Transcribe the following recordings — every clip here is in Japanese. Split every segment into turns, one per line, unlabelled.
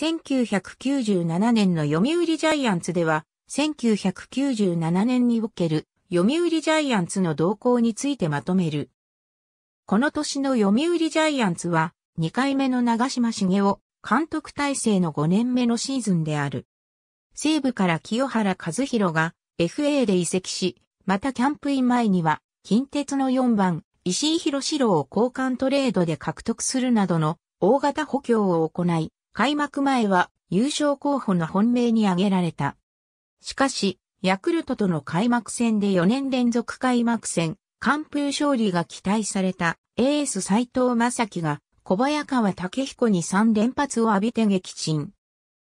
1997年の読売ジャイアンツでは、1997年における読売ジャイアンツの動向についてまとめる。この年の読売ジャイアンツは、2回目の長島茂雄監督体制の5年目のシーズンである。西部から清原和弘が FA で移籍し、またキャンプイン前には、近鉄の4番、石井博史郎を交換トレードで獲得するなどの大型補強を行い、開幕前は優勝候補の本命に挙げられた。しかし、ヤクルトとの開幕戦で4年連続開幕戦、完封勝利が期待されたエース斎藤正樹が小早川武彦に3連発を浴びて撃沈。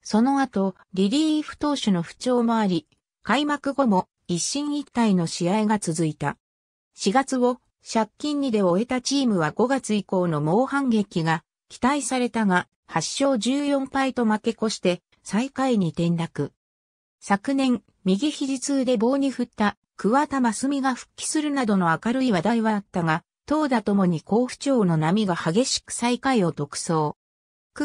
その後、リリーフ投手の不調もあり、開幕後も一進一退の試合が続いた。4月を借金2で終えたチームは5月以降の猛反撃が期待されたが、8勝14敗と負け越して最下位に転落。昨年、右肘痛で棒に振った桑田真澄が復帰するなどの明るい話題はあったが、投打ともに甲府町の波が激しく最下位を独走。9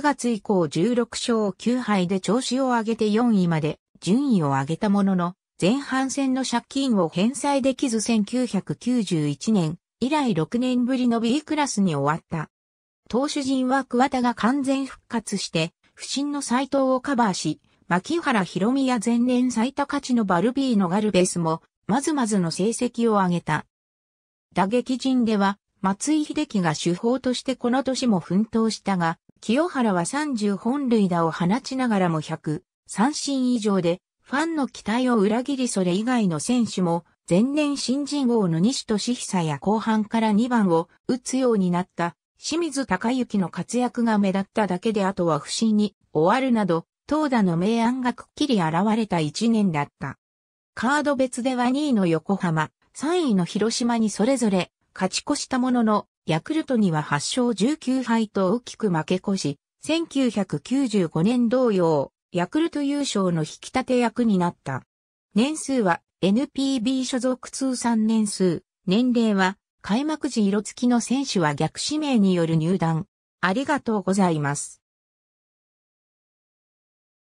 月以降16勝9敗で調子を上げて4位まで順位を上げたものの、前半戦の借金を返済できず1991年以来6年ぶりの B クラスに終わった。投手陣は桑田が完全復活して、不審の斎藤をカバーし、牧原博美や前年最多勝ちのバルビーのガルベスも、まずまずの成績を上げた。打撃陣では、松井秀喜が主砲としてこの年も奮闘したが、清原は30本塁打を放ちながらも100、三振以上で、ファンの期待を裏切りそれ以外の選手も、前年新人王の西俊久や後半から2番を打つようになった清水隆之の活躍が目立っただけであとは不審に終わるなど、投打の明暗がくっきり現れた一年だった。カード別では2位の横浜、3位の広島にそれぞれ勝ち越したものの、ヤクルトには8勝19敗と大きく負け越し、1995年同様、ヤクルト優勝の引き立て役になった。年数は NPB 所属通算年数、年齢は開幕時色付きの選手は逆指名による入団。ありがとうございます。